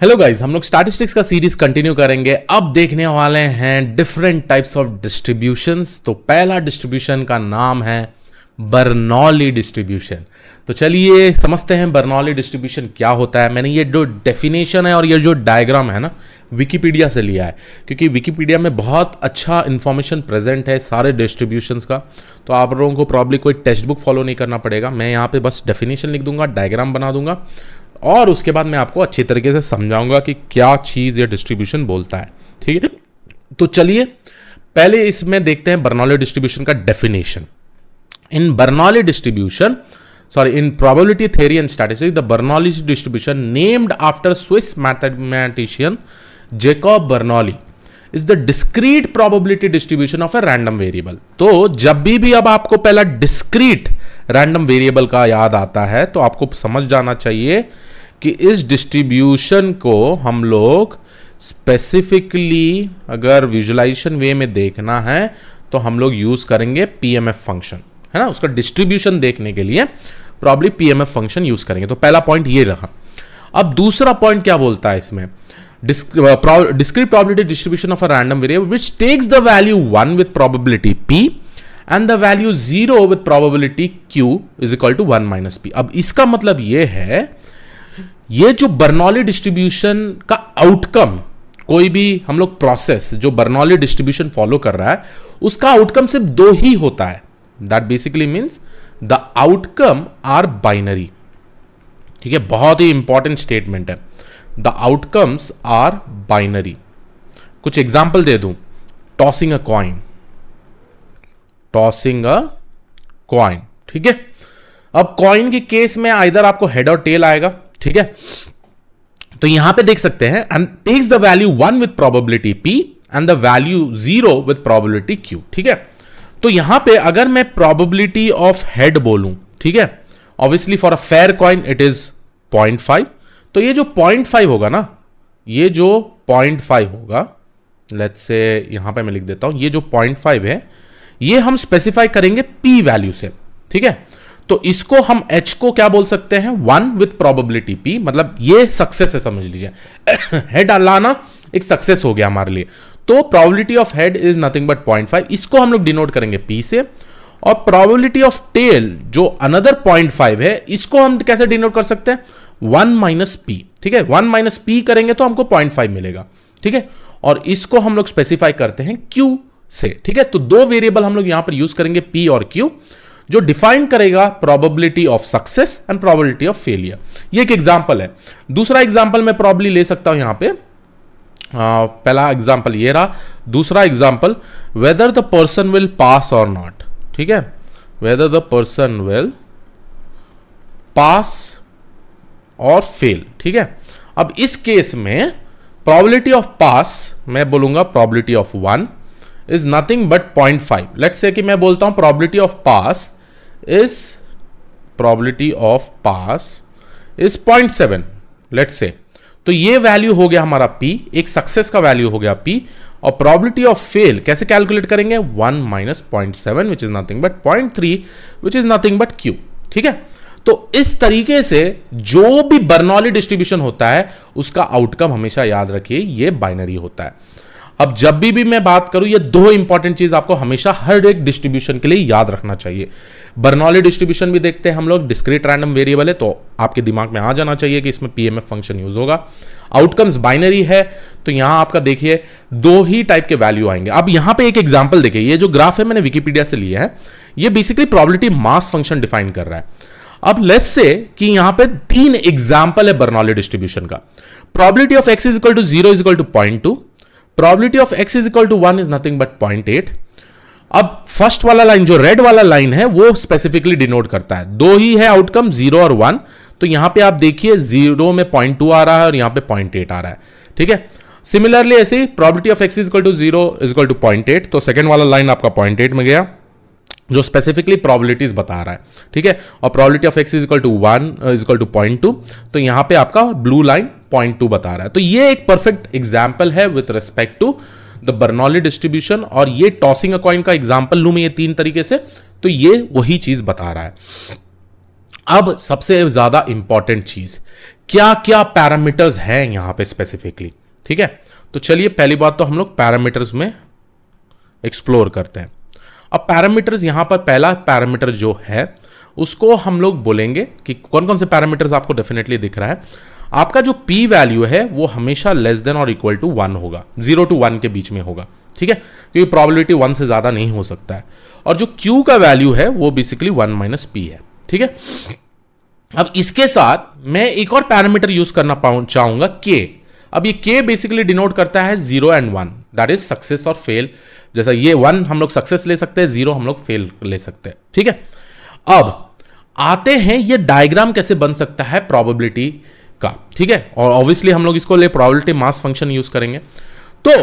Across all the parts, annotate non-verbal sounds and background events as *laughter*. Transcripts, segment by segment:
Hello guys हम लोग statistics का सीरीज कंटिन्यू करेंगे अब देखने वाले हैं डिफरेंट टाइप्स ऑफ डिस्ट्रीब्यूशंस तो पहला डिस्ट्रीब्यूशन का नाम है बर्नौली डिस्ट्रीब्यूशन तो चलिए समझते हैं बर्नौली डिस्ट्रीब्यूशन क्या होता है मैंने ये जो डेफिनेशन है और ये जो डायग्राम है ना विकीपीडिया से लिया है क्योंकि विकीपीडिया में बहुत अच्छा इन्फॉर्मेशन प्रेजेंट है सारे डिस्ट्रीब्यूशंस का तो आप लोगों को प्रॉब्ली कोई टेक्स्ट बुक फॉलो नहीं करना पड़ेगा मैं यहाँ पे बस डेफिनेशन लिख दूंगा डायग्राम बना दूंगा और उसके बाद मैं आपको अच्छी तरीके से समझाऊंगा कि क्या चीज़ यह डिस्ट्रीब्यूशन बोलता है ठीक है तो चलिए पहले इसमें देखते हैं बर्नॉली डिस्ट्रीब्यूशन का definition in Bernoulli distribution sorry in probability theory and strategy the Bernoulli distribution named after Swiss mathematician Jacob Bernoulli is the discrete probability distribution of a random variable तो जब भी भी अब आपको पहला डिस्क्रीट रैंडम वेरिएबल का याद आता है तो आपको समझ जाना चाहिए कि इस डिस्ट्रीब्यूशन को हम लोग स्पेसिफिकली अगर विजुलाइजेशन वे में देखना है तो हम लोग यूज करेंगे पीएमएफ फंक्शन है ना उसका डिस्ट्रीब्यूशन देखने के लिए प्रॉब्ली पीएमएफ फंक्शन यूज करेंगे तो पहला पॉइंट ये रहा अब दूसरा पॉइंट क्या बोलता है इसमें discrete probability distribution of a random variable which takes the value 1 with probability p and the value 0 with probability q is equal to 1 minus p. Now, this means that this ये जो Bernoulli distribution का कोई भी हम लोग process जो Bernoulli distribution follow कर रहा है उसका आउटकम सिर्फ दो ही होता है that basically means the outcome are binary ठीक है बहुत ही इंपॉर्टेंट स्टेटमेंट है द आउटकम्स आर बाइनरी कुछ एग्जाम्पल दे दूं tossing a coin tossing a coin ठीक है अब कॉइन के केस में आइधर आपको हेड और टेल आएगा ठीक है तो यहां पे देख सकते हैं and takes the value one with probability P and the value zero with probability Q ठीक है तो यहां पे अगर मैं प्रोबेबिलिटी ऑफ हेड बोलूं ठीक है obviously for a fair coin it is point five तो ये जो पॉइंट फाइव होगा ना ये जो पॉइंट फाइव होगा लेट्स से यहां पे मैं लिख देता हूं ये जो पॉइंट फाइव है ये हम स्पेसिफाई करेंगे पी वैल्यू से ठीक है तो इसको हम एच को क्या बोल सकते हैं वन विथ प्रोबेबिलिटी पी मतलब ये सक्सेस है समझ लीजिए हेड *coughs* लाना एक सक्सेस हो गया हमारे लिए तो probability of head is nothing but point five इसको हम लोग डिनोट करेंगे पी से और प्रोबेबिलिटी ऑफ टेल जो अनदर पॉइंट फाइव है इसको हम कैसे डिनोट कर सकते हैं वन माइनस पी ठीक है वन माइनस पी करेंगे तो हमको पॉइंट फाइव मिलेगा ठीक है और इसको हम लोग स्पेसिफाई करते हैं क्यू से ठीक है तो दो वेरिएबल हम लोग यहां पर यूज करेंगे पी और क्यू जो डिफाइन करेगा probability of success and probability of failure ये एक एग्जाम्पल है दूसरा एग्जाम्पल मैं प्रॉब्ली ले सकता हूं यहां पे आ, पहला एग्जाम्पल ये रहा दूसरा example whether the person will pass और नॉट ठीक है whether the person will pass और फेल ठीक है अब इस केस में प्रॉबिलिटी ऑफ पास मैं बोलूंगा probability of one is nothing but point five let's say कि मैं बोलता हूं probability of pass is probability of pass is point seven let's say तो ये वैल्यू हो गया हमारा पी एक सक्सेस का वैल्यू हो गया पी और प्रॉबिलिटी ऑफ फेल कैसे कैलकुलेट करेंगे one minus point seven which is nothing but point three which is nothing but Q ठीक है तो इस तरीके से जो भी बर्नौली डिस्ट्रीब्यूशन होता है उसका आउटकम हमेशा याद रखिए ये बाइनरी होता है अब जब भी भी मैं बात करूं ये दो इंपॉर्टेंट चीज आपको हमेशा हर एक डिस्ट्रीब्यूशन के लिए याद रखना चाहिए बर्नौली डिस्ट्रीब्यूशन भी देखते हैं हम लोग डिस्क्रीट रैंडम वेरिएबल है तो आपके दिमाग में आ जाना चाहिए कि इसमें पीएमएफ फंक्शन यूज होगा आउटकम्स बाइनरी है तो यहां आपका देखिए दो ही टाइप के वैल्यू आएंगे अब यहां पे एक एग्जांपल देखिए ये जो ग्राफ है मैंने विकीपीडिया से लिया है ये basically probability mass function define कर रहा है अब लेट्स से कि यहां पे तीन एग्जाम्पल है बर्नौली डिस्ट्रीब्यूशन का probability of X is equal to zero is equal to point two probability of X is equal to one is nothing but point eight अब फर्स्ट वाला लाइन जो red वाला लाइन है वो specifically denote करता है दो ही है आउटकम जीरो और वन तो यहां पे आप देखिए जीरो में पॉइंट टू आ रहा है और यहां पे पॉइंट एट आ रहा है ठीक है सिमिलरली ऐसे ही probability of X is equal to zero is equal to point eight तो सेकेंड वाला लाइन आपका पॉइंट एट में गया जो स्पेसिफिकली प्रोबेबिलिटीज बता रहा है ठीक है और probability of X is equal to one is equal to point two तो यहां पे आपका ब्लू लाइन पॉइंट टू बता रहा है तो ये एक परफेक्ट एग्जाम्पल है with respect to the Bernoulli distribution और ये टॉसिंग अकॉइन का एग्जाम्पल लू मैं ये तीन तरीके से तो ये वही चीज बता रहा है अब सबसे ज्यादा इंपॉर्टेंट चीज क्या क्या पैरामीटर्स हैं यहां पे स्पेसिफिकली ठीक है तो चलिए पहली बात तो हम लोग पैरामीटर्स में एक्सप्लोर करते हैं अब पैरामीटर्स यहां पर पहला पैरामीटर जो है उसको हम लोग बोलेंगे कि कौन कौन से पैरामीटर्स आपको डेफिनेटली दिख रहा है आपका जो पी वैल्यू है वो हमेशा लेस देन और इक्वल टू वन होगा जीरो टू वन के बीच में होगा ठीक है क्योंकि प्रोबेबिलिटी वन से ज़्यादा नहीं हो सकता है और जो क्यू का वैल्यू है वो बेसिकली वन माइनस पी है ठीक है अब इसके साथ मैं एक और पैरामीटर यूज करना चाहूंगा के अब ये के बेसिकली डिनोट करता है zero and one that is success और फेल जैसा ये वन हम लोग सक्सेस ले सकते हैं जीरो हम लोग फेल ले सकते हैं ठीक है अब आते हैं ये डायग्राम कैसे बन सकता है प्रोबेबिलिटी का ठीक है और ऑब्वियसली हम लोग इसको ले प्रोबेबिलिटी मास फंक्शन यूज करेंगे तो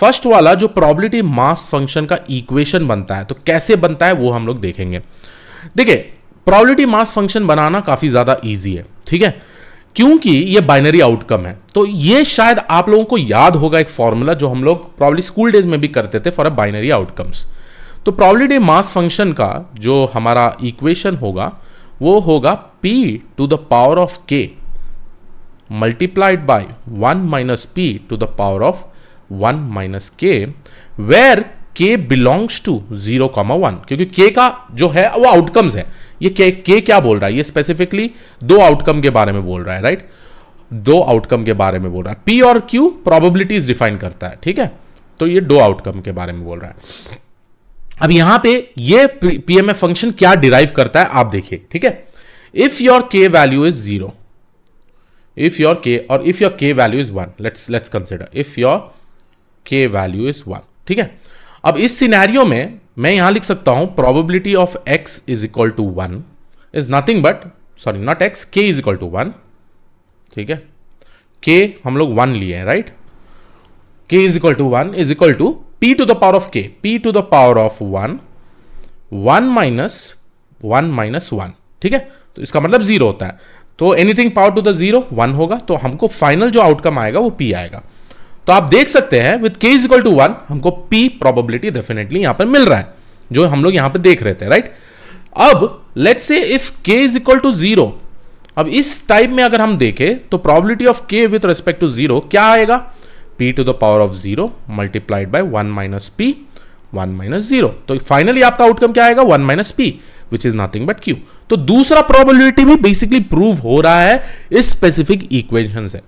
फर्स्ट वाला जो प्रोबेबिलिटी मास फंक्शन का इक्वेशन बनता है तो कैसे बनता है वो हम लोग देखेंगे देखिए प्रोबेबिलिटी मास फंक्शन बनाना काफी ज्यादा ईजी है ठीक है क्योंकि ये बाइनरी आउटकम है तो ये शायद आप लोगों को याद होगा एक फॉर्मूला जो हम लोग प्रॉब्ली स्कूल डेज में भी करते थे फॉर अ बाइनरी आउटकम्स तो डे मास फंक्शन का जो हमारा इक्वेशन होगा वो होगा p to the power of k multiplied by one minus P to the power of one minus K where K belongs to zero comma one क्योंकि K का जो है वो आउटकम्स है ये के के क्या बोल रहा है ये स्पेसिफिकली दो आउटकम के बारे में बोल रहा है राइट दो आउटकम के बारे में बोल रहा है पी और क्यू प्रोबेबिलिटीज डिफाइन करता है ठीक है तो ये दो आउटकम के बारे में बोल रहा है अब यहां पे ये पीएमएफ फंक्शन क्या डिराइव करता है आप देखिए ठीक है if your K value is zero if your K और if your K value is one let's let's consider if your K value is one ठीक है अब इस सिनेरियो में मैं यहां लिख सकता हूं probability of X is equal to one is nothing but sorry not X K is equal to one ठीक है के हम लोग वन लिए हैं right K is equal to one is equal to P to the power of K P to the power of one one minus one minus one ठीक है तो इसका मतलब जीरो होता है तो anything power to the zero one होगा तो हमको फाइनल जो आउटकम आएगा वो पी आएगा तो आप देख सकते हैं with K is equal to one हमको पी प्रोबेबिलिटी डेफिनेटली यहां पर मिल रहा है जो हम लोग यहां पर देख रहे थे राइट अब लेट से if K is equal to zero अब इस टाइप में अगर हम देखें तो probability of K with respect to zero क्या आएगा P to the power of zero multiplied by one minus P one minus zero तो फाइनली आपका आउटकम क्या आएगा one minus P which is nothing but Q तो दूसरा probability भी basically prove हो रहा है इस स्पेसिफिक इक्वेशन से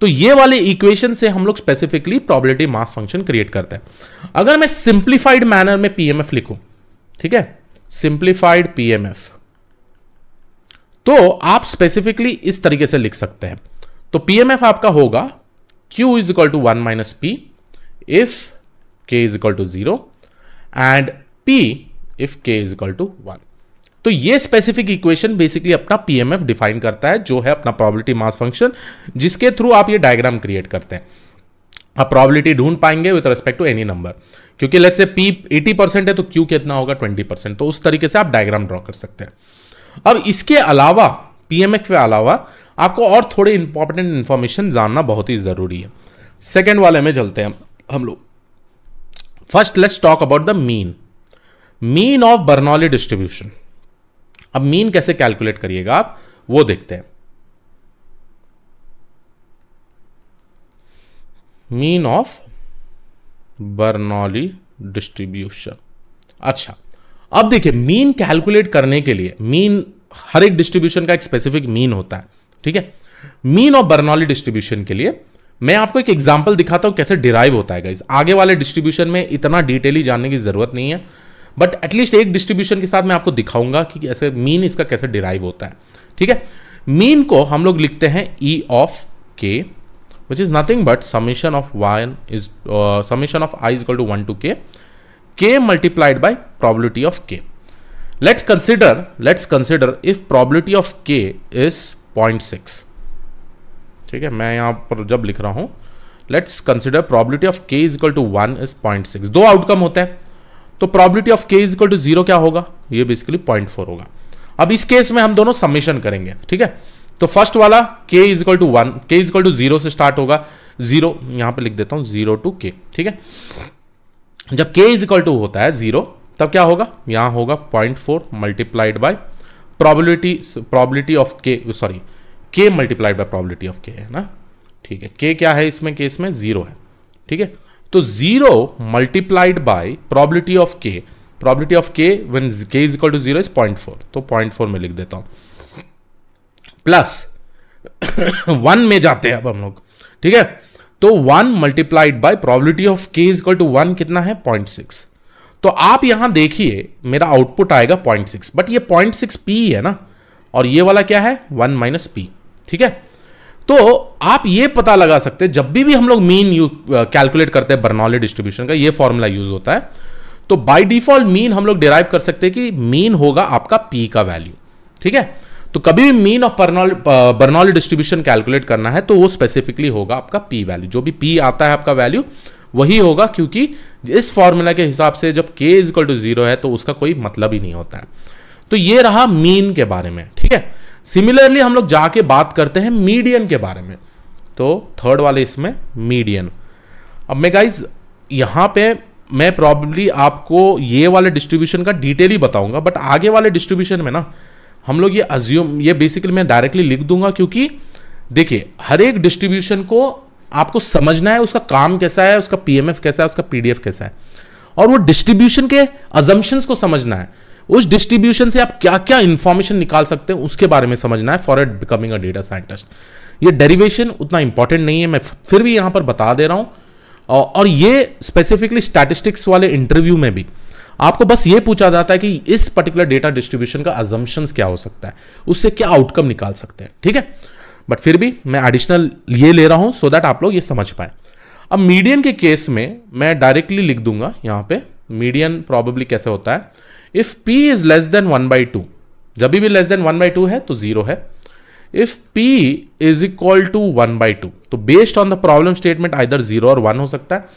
तो ये वाले इक्वेशन से हम लोग specifically probability mass function create करते हैं अगर मैं सिंप्लीफाइड मैनर में पीएमएफ लिखूं ठीक है सिंप्लीफाइड पीएमएफ तो आप स्पेसिफिकली इस तरीके से लिख सकते हैं तो पीएमएफ आपका होगा Q is equal to one minus P if K is equal to zero and P if K is equal to one तो ये स्पेसिफिक इक्वेशन बेसिकली अपना पीएमएफ डिफाइन करता है जो है अपना प्रोबेबिलिटी मास फंक्शन जिसके थ्रू आप ये डायग्राम क्रिएट करते हैं आप प्रोबेबिलिटी ढूंढ पाएंगे with respect to any number क्योंकि let's say P eighty percent है तो क्यू कितना होगा ट्वेंटी परसेंट तो उस तरीके से आप डायग्राम ड्रॉ कर सकते हैं अब इसके अलावा पीएमएफ के अलावा आपको और थोड़े इंपॉर्टेंट इंफॉर्मेशन जानना बहुत ही ज़रूरी है सेकेंड वाले में चलते हैं हम लोग first let's talk about the mean mean of Bernoulli distribution अब मीन कैसे कैलकुलेट करिएगा आप वो देखते हैं मीन ऑफ बर्नौली डिस्ट्रीब्यूशन अच्छा अब देखिए मीन कैलकुलेट करने के लिए मीन हर एक डिस्ट्रीब्यूशन का एक स्पेसिफिक मीन होता है ठीक है मीन ऑफ बर्नौली डिस्ट्रीब्यूशन के लिए मैं आपको एक एग्जाम्पल दिखाता हूं कैसे डिराइव होता है इस आगे वाले डिस्ट्रीब्यूशन में इतना डिटेली जानने की जरूरत नहीं है बट एटलीस्ट एक डिस्ट्रीब्यूशन के साथ मैं आपको दिखाऊंगा कि ऐसे मीन इसका कैसे डिराइव होता है ठीक है मीन को हम लोग लिखते हैं E of K which is nothing but summation of one is summation of I equal to one to K K multiplied by probability of K let's consider let's consider if probability of K is point six ठीक है मैं यहां पर जब लिख रहा हूं let's consider probability of K is equal to one is point six दो आउटकम होते हैं तो probability of K is equal to zero क्या होगा ये बेसिकली पॉइंट फोर होगा अब इस केस में हम दोनों सबमिशन करेंगे ठीक है तो फर्स्ट वाला K is equal to one K is equal to zero से स्टार्ट होगा जीरो यहां पे लिख देता हूं जीरो टू के ठीक है जब के इज इक्वल टू होता है जीरो तब क्या होगा यहां होगा point four multiplied by probability probability of K sorry K multiplied by probability of K है ना ठीक है के क्या है इसमें केस में जीरो है ठीक है तो zero multiplied by probability of K probability of K when K is equal to zero is point four तो पॉइंट फोर में लिख देता हूं प्लस वन में जाते हैं अब हम लोग ठीक है तो one multiplied by probability of K is equal to one कितना है पॉइंट सिक्स तो आप यहां देखिए मेरा आउटपुट आएगा पॉइंट सिक्स बट ये पॉइंट सिक्स पी है ना और ये वाला क्या है वन माइनस पी ठीक है तो आप ये पता लगा सकते हैं जब भी भी हम लोग मीन कैलकुलेट uh, करते हैं बर्नौली डिस्ट्रीब्यूशन का ये फॉर्मूला यूज होता है तो बाय डिफॉल्ट मीन हम लोग डिराइव कर सकते हैं कि मीन होगा आपका पी का वैल्यू ठीक है तो कभी भी mean of Bernoulli distribution calculate करना है तो वो स्पेसिफिकली होगा आपका पी वैल्यू जो भी पी आता है आपका वैल्यू वही होगा क्योंकि इस फॉर्मूला के हिसाब से जब के इज इक्वल टू जीरो है तो उसका कोई मतलब ही नहीं होता है तो ये रहा मीन के बारे में ठीक है सिमिलरली हम लोग जाके बात करते हैं मीडियन के बारे में तो थर्ड वाले इसमें मीडियन अब मैं गाइज यहां पे मैं प्रॉब्ली आपको ये वाले डिस्ट्रीब्यूशन का डिटेल ही बताऊंगा बट आगे वाले डिस्ट्रीब्यूशन में ना हम लोग ये अज्यूम ये बेसिकली मैं डायरेक्टली लिख दूंगा क्योंकि देखिए हर एक डिस्ट्रीब्यूशन को आपको समझना है उसका काम कैसा है उसका पीएमएफ कैसा है उसका पीडीएफ कैसा है और वो डिस्ट्रीब्यूशन के अजम्पन्स को समझना है उस डिस्ट्रीब्यूशन से आप क्या क्या इंफॉर्मेशन निकाल सकते हैं उसके बारे में समझना है for at becoming a data scientist ये डेरिवेशन उतना इंपॉर्टेंट नहीं है मैं फिर भी यहां पर बता दे रहा हूं और ये स्पेसिफिकली स्टैटिस्टिक्स वाले इंटरव्यू में भी आपको बस ये पूछा जाता है कि इस पर्टिकुलर डेटा डिस्ट्रीब्यूशन का अजम्पन क्या हो सकता है उससे क्या आउटकम निकाल सकते हैं ठीक है बट फिर भी मैं एडिशनल ये ले रहा हूं सो दैट आप लोग ये समझ पाए अब मीडियन के केस में मैं डायरेक्टली लिख दूंगा यहां पे मीडियन प्रॉबली कैसे होता है if P is less than one by two जब भी less than one by two है तो जीरो है if P is equal to one by two तो based on the problem statement either zero और वन हो सकता है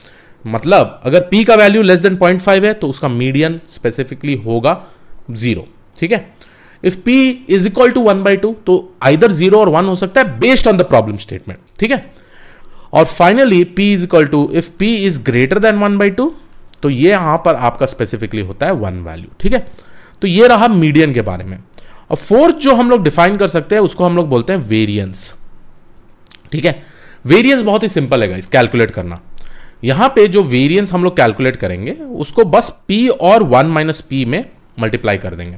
मतलब अगर पी का value less than point five है तो उसका मीडियन स्पेसिफिकली होगा जीरो ठीक है if P is equal to one by two तो आइदर जीरो और वन हो सकता है based on the problem statement ठीक है और finally P is equal to if P is greater than one by two तो ये यहाँ पर आपका स्पेसिफिकली होता है वन वैल्यू ठीक है तो ये रहा मीडियन के बारे में और फोर्थ जो हम लोग डिफाइन कर सकते हैं उसको हम लोग बोलते हैं वेरियंस ठीक है वेरियंस बहुत ही सिंपल है इस कैलकुलेट करना यहां पे जो वेरियंस हम लोग कैलकुलेट करेंगे उसको बस पी और वन माइनस पी में मल्टीप्लाई कर देंगे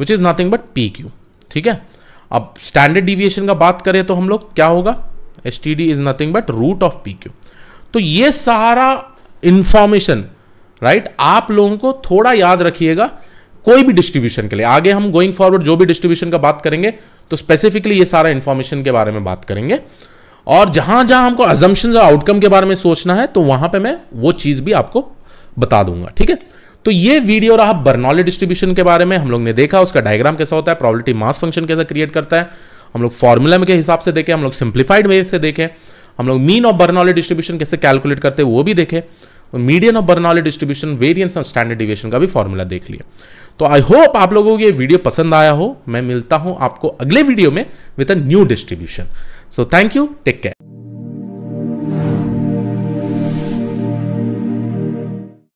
which is nothing but P Q ठीक है अब स्टैंडर्ड डिविएशन का बात करें तो हम लोग क्या होगा S T D is nothing but root of P Q तो ये सारा इंफॉर्मेशन राइट right? आप लोगों को थोड़ा याद रखिएगा कोई भी डिस्ट्रीब्यूशन के लिए आगे हम गोइंग फॉरवर्ड जो भी डिस्ट्रीब्यूशन का बात करेंगे तो स्पेसिफिकली ये सारा इन्फॉर्मेशन के बारे में बात करेंगे और जहां जहां हमको अजम्पन और आउटकम के बारे में सोचना है तो वहां पे मैं वो चीज भी आपको बता दूंगा ठीक है तो ये वीडियो रहा बर्नौली डिस्ट्रीब्यूशन के बारे में हम लोग ने देखा उसका डायग्राम कैसा होता है प्रॉबलिटी मास फंक्शन कैसा क्रिएट करता है हम लोग फॉर्मूला के हिसाब से देखें हम लोग सिंप्लीफाइड वे से देखें हम लोग मीन ऑफ बर्नौली डिस्ट्रीब्यूशन कैसे कैलकुलेट करते हैं वो भी देखें median of Bernoulli distribution variance of standard deviation का भी फॉर्मूला देख लिया तो आई होप आप लोगों को ये वीडियो पसंद आया हो मैं मिलता हूं आपको अगले वीडियो में with a new distribution so thank you take care